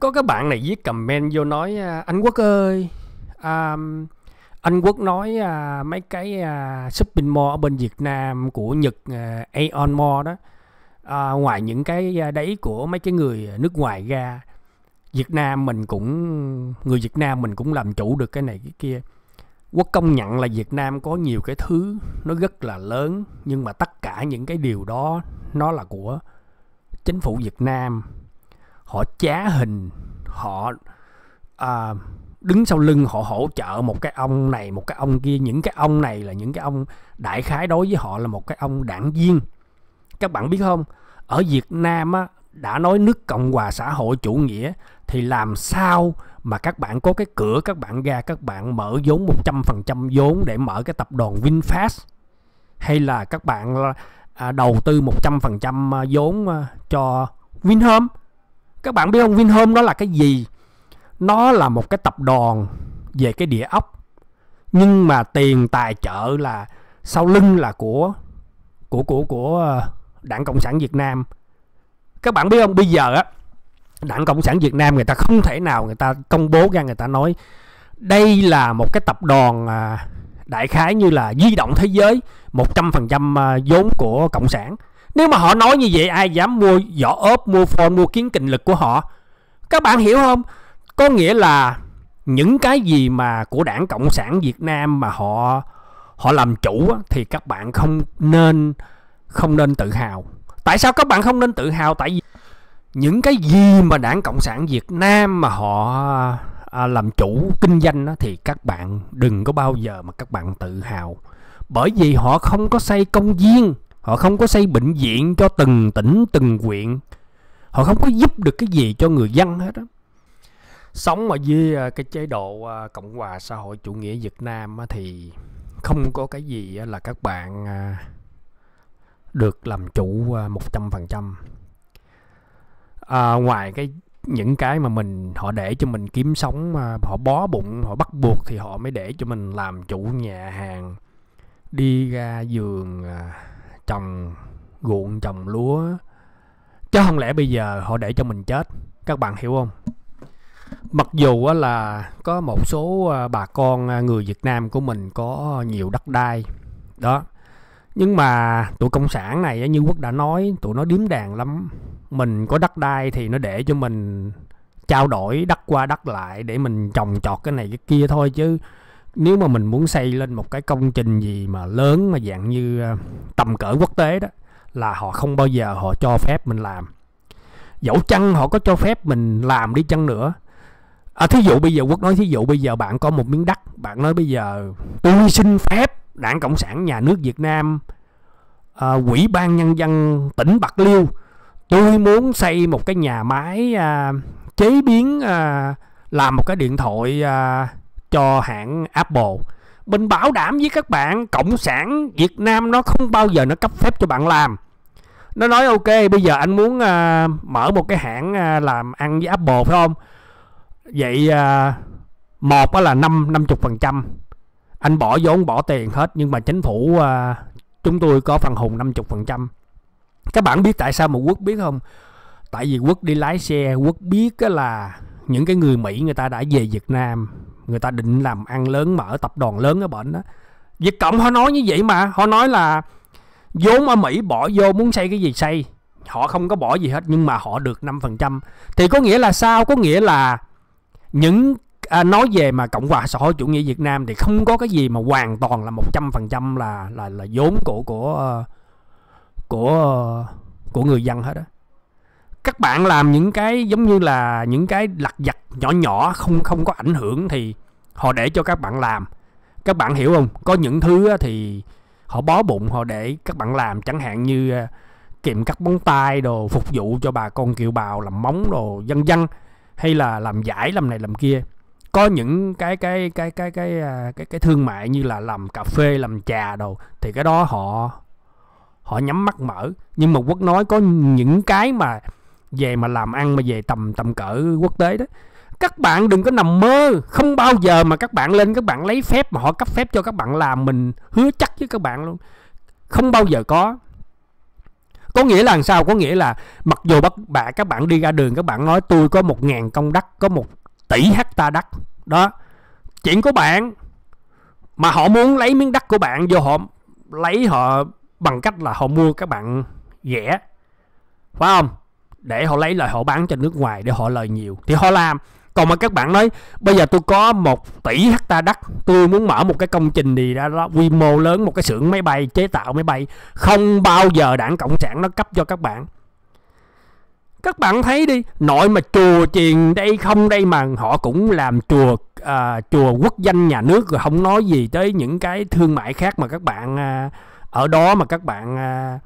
Có cái bạn này viết comment vô nói à, anh Quốc ơi à, anh Quốc nói à, mấy cái à, shopping mall ở bên Việt Nam của Nhật à, Aeon Mall đó à, ngoài những cái à, đấy của mấy cái người nước ngoài ra Việt Nam mình cũng người Việt Nam mình cũng làm chủ được cái này cái kia Quốc công nhận là Việt Nam có nhiều cái thứ nó rất là lớn nhưng mà tất cả những cái điều đó nó là của chính phủ Việt Nam họ trá hình họ à, đứng sau lưng họ hỗ trợ một cái ông này một cái ông kia những cái ông này là những cái ông đại khái đối với họ là một cái ông đảng viên các bạn biết không ở Việt Nam á, đã nói nước Cộng hòa xã hội chủ nghĩa thì làm sao mà các bạn có cái cửa các bạn ra các bạn mở vốn 100% vốn để mở cái tập đoàn VinFast hay là các bạn À, đầu tư 100% à, vốn à, cho Vinhome các bạn biết không Vinhome đó là cái gì nó là một cái tập đoàn về cái địa ốc nhưng mà tiền tài trợ là sau lưng là của của của của đảng cộng sản Việt Nam các bạn biết không bây giờ á đảng cộng sản Việt Nam người ta không thể nào người ta công bố ra người ta nói đây là một cái tập đoàn đại khái như là di động thế giới 100% à, vốn của cộng sản nếu mà họ nói như vậy ai dám mua vỏ ốp mua phone mua kiến kinh lực của họ các bạn hiểu không có nghĩa là những cái gì mà của đảng cộng sản việt nam mà họ họ làm chủ thì các bạn không nên không nên tự hào tại sao các bạn không nên tự hào tại vì những cái gì mà đảng cộng sản việt nam mà họ à, làm chủ kinh doanh á, thì các bạn đừng có bao giờ mà các bạn tự hào bởi vì họ không có xây công viên họ không có xây bệnh viện cho từng tỉnh từng huyện họ không có giúp được cái gì cho người dân hết đó. sống ở dưới à, cái chế độ à, cộng hòa xã hội chủ nghĩa việt nam thì không có cái gì là các bạn à, được làm chủ một trăm phần trăm ngoài cái những cái mà mình họ để cho mình kiếm sống mà họ bó bụng họ bắt buộc thì họ mới để cho mình làm chủ nhà hàng đi ra giường à, trồng ruộng trồng lúa chứ không lẽ bây giờ họ để cho mình chết các bạn hiểu không mặc dù là có một số à, bà con à, người việt nam của mình có nhiều đất đai đó nhưng mà tụi cộng sản này như quốc đã nói tụi nó điếm đàn lắm mình có đất đai thì nó để cho mình trao đổi đất qua đất lại để mình trồng trọt cái này cái kia thôi chứ nếu mà mình muốn xây lên một cái công trình gì mà lớn mà dạng như ờ, tầm cỡ quốc tế đó là họ không bao giờ họ cho phép mình làm dẫu chăng họ có cho phép mình làm đi chăng nữa à, thí dụ bây giờ quốc nói thí dụ bây giờ bạn có một miếng đất bạn nói bây giờ tôi xin phép Đảng Cộng sản Nhà nước Việt Nam, à, ờ, Quỹ ban Nhân dân tỉnh Bạc Liêu, tôi muốn xây một cái nhà máy à, chế biến à, làm một cái điện thoại à, cho hãng Apple. Mình bảo đảm với các bạn, Cộng sản Việt Nam nó không bao giờ nó cấp phép cho bạn làm nó nói ok bây giờ anh muốn à, mở một cái hãng à, làm ăn với Apple phải không vậy à, một là năm năm chục phần trăm anh bỏ vốn bỏ tiền hết nhưng mà chính phủ à, chúng tôi có phần hùng 50% các bạn biết tại sao mà quốc biết không tại vì quốc đi lái xe quốc biết là những cái người mỹ người ta đã về việt nam người ta định làm ăn lớn mở tập đoàn lớn ở bệnh đó việt cộng họ nói như vậy mà họ nói là vốn ở mỹ bỏ vô muốn xây cái gì xây họ không có bỏ gì hết nhưng mà họ được 5% thì có nghĩa là sao có nghĩa là những à, nói về mà cộng hòa xã hội chủ nghĩa Việt Nam thì không có cái gì mà hoàn toàn là 100% là là là vốn của của của của người dân hết đó các bạn làm những cái giống như là những cái lặt vặt nhỏ nhỏ không không có ảnh hưởng thì họ để cho các bạn làm các bạn hiểu không có những thứ thì họ bó bụng họ để các bạn làm chẳng hạn như à, kiệm cắt móng tay đồ phục vụ cho bà con kiều bào làm móng đồ vân vân hay là làm giải làm này làm kia có những cái cái cái cái cái à, cái cái, thương mại như là làm cà phê làm trà đồ thì cái đó họ họ nhắm mắt mở nhưng mà quốc nói có những cái mà về mà làm ăn mà về tầm tầm cỡ quốc tế đó các bạn đừng có nằm mơ không bao giờ mà các bạn lên các bạn lấy phép mà họ cấp phép cho các bạn làm mình hứa chắc với các bạn luôn không bao giờ có có nghĩa là làm sao có nghĩa là mặc dù bắt bạ các bạn đi ra đường các bạn nói tôi có một ngàn công đất có một tỷ hecta đất đó chuyện của bạn mà họ muốn lấy miếng đất của bạn vô họ lấy họ bằng cách là họ mua các bạn rẻ phải không để họ lấy lại họ bán cho nước ngoài để họ lời nhiều thì họ làm còn mà các bạn nói bây giờ tôi có một tỷ hecta đất tôi muốn mở một cái công trình gì ra đó quy mô lớn một cái xưởng máy bay chế tạo máy bay không bao giờ đảng cộng sản nó cấp cho các bạn các bạn thấy đi nội mà chùa chiền đây không đây mà họ cũng làm chùa à, chùa quốc danh nhà nước rồi không nói gì tới những cái thương mại khác mà các bạn à, ở đó mà các bạn à,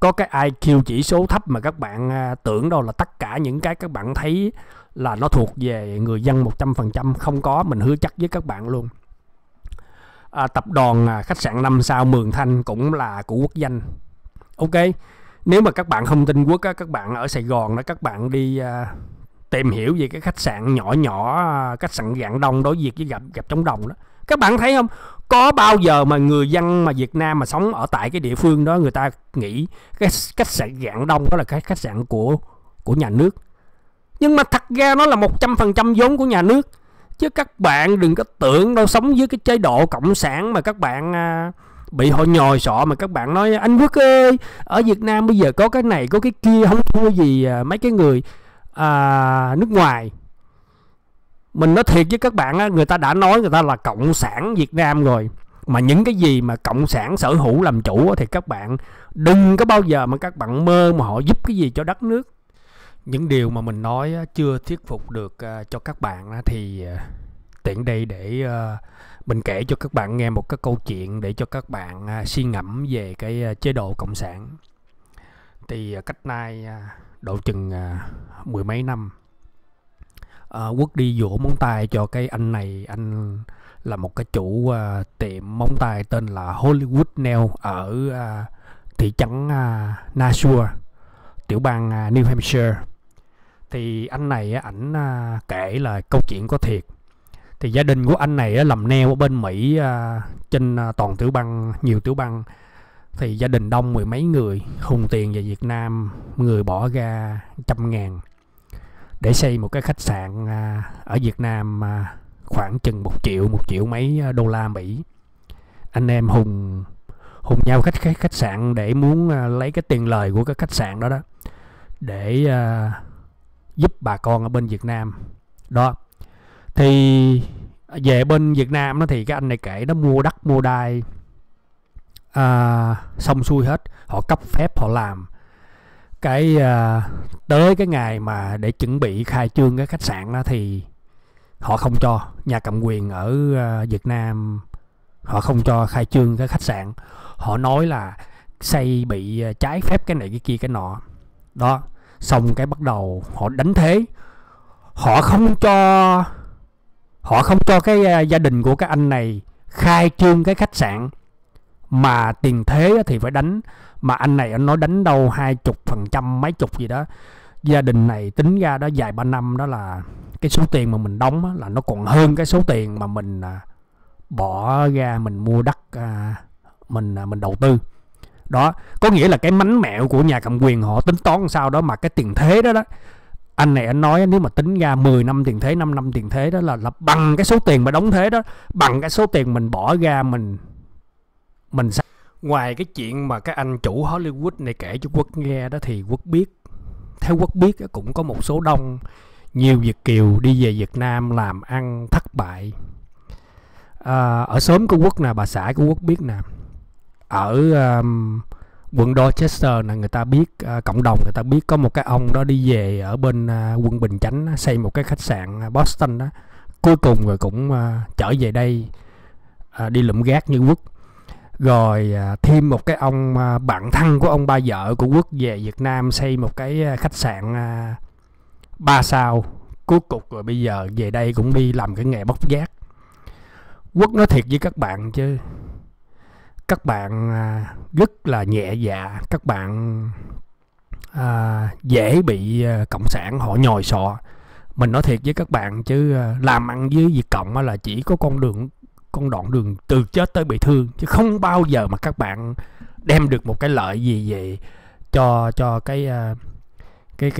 có cái IQ chỉ số thấp mà các bạn à, tưởng đâu là tất cả những cái các bạn thấy là nó thuộc về người dân 100% không có mình hứa chắc với các bạn luôn à, tập đoàn à, khách sạn 5 sao Mường Thanh cũng là của quốc danh ok nếu mà các bạn không tin quốc á, các bạn ở Sài Gòn đó các bạn đi à, tìm hiểu về cái khách sạn nhỏ nhỏ à, khách sạn dạng đông đối diện với gặp gặp chống đồng đó các bạn thấy không có bao giờ mà người dân mà Việt Nam mà sống ở tại cái địa phương đó người ta nghĩ cái khách sạn dạng đông đó là cái khách sạn của của nhà nước nhưng mà thật ra nó là 100% vốn của nhà nước chứ các bạn đừng có tưởng đâu sống dưới cái chế độ cộng sản mà các bạn à, bị họ nhòi sọ mà các bạn nói anh Quốc ơi ở Việt Nam bây giờ có cái này có cái kia không thua gì à, mấy cái người à, nước ngoài mình nói thiệt với các bạn người ta đã nói người ta là cộng sản Việt Nam rồi mà những cái gì mà cộng sản sở hữu làm chủ thì các bạn đừng có bao giờ mà các bạn mơ mà họ giúp cái gì cho đất nước những điều mà mình nói chưa thuyết phục được à, cho các bạn thì à, tiện đây để mình kể cho các bạn nghe một cái câu chuyện để cho các bạn à, suy ngẫm về cái à, chế độ cộng sản thì à, cách nay độ chừng mười mấy năm à, quốc đi dỗ móng tay cho cái anh này anh là một cái chủ tiệm móng tay tên là Hollywood Nail ở thị trấn Nashua tiểu bang New Hampshire thì anh này ảnh kể là câu chuyện có thiệt thì gia đình của anh này làm neo ở bên Mỹ à, trên à, toàn tiểu bang nhiều tiểu bang thì gia đình đông mười mấy người hùng tiền về Việt Nam người bỏ ra trăm ngàn để xây một cái khách sạn à, ở Việt Nam à, khoảng chừng một triệu một triệu mấy à, đô la Mỹ anh em hùng hùng nhau khách khách, khách sạn để muốn à, lấy cái tiền lời của cái khách sạn đó đó để à, giúp bà con ở bên Việt Nam đó thì về bên Việt Nam nó thì cái anh này kể nó mua đất mua đai à, xong xuôi hết họ cấp phép họ làm cái à, tới cái ngày mà để chuẩn bị khai trương cái khách sạn đó thì họ không cho nhà cầm quyền ở à, Việt Nam họ không cho khai trương cái khách sạn họ nói là xây bị à, trái phép cái này cái kia cái nọ đó xong cái bắt đầu họ đánh thế họ không cho họ không cho cái à, gia đình của các anh này khai trương cái khách sạn mà tiền thế thì phải đánh mà anh này anh nói đánh đâu hai chục phần trăm mấy chục gì đó gia đình này tính ra đó dài ba năm đó là cái số tiền mà mình đóng là nó còn hơn cái số tiền mà mình à, bỏ ra mình mua đất à, mình mình đầu tư đó có nghĩa là cái mánh mẹo của nhà cầm quyền họ tính toán sao đó mà cái tiền thế đó đó anh này anh nói nếu mà tính ra 10 năm tiền thế 5 năm tiền thế đó là là bằng cái số tiền mà đóng thế đó bằng cái số tiền mình bỏ ra mình mình ngoài cái chuyện mà các anh chủ Hollywood này kể cho quốc nghe đó thì quốc biết theo quốc biết cũng có một số đông nhiều Việt kiều đi về Việt Nam làm ăn thất bại à, ở sớm của quốc nè bà xã của quốc biết nè ở um, quận Dorchester là người ta biết à, cộng đồng người ta biết có một cái ông đó đi về ở bên à, quận Bình Chánh xây một cái khách sạn à, Boston đó cuối cùng rồi cũng à, trở về đây à, đi lụm gác như quốc rồi à, thêm một cái ông à, bạn thân của ông ba vợ của quốc về Việt Nam xây một cái à, khách sạn à, ba sao cuối cục rồi bây giờ về đây cũng đi làm cái nghề bóc giác quốc nói thiệt với các bạn chứ các bạn à, rất là nhẹ dạ các bạn à, dễ bị à, cộng sản họ nhồi sọ mình nói thiệt với các bạn chứ à, làm ăn với việt cộng là chỉ có con đường con đoạn đường từ chết tới bị thương chứ không bao giờ mà các bạn đem được một cái lợi gì về cho cho cái cái cái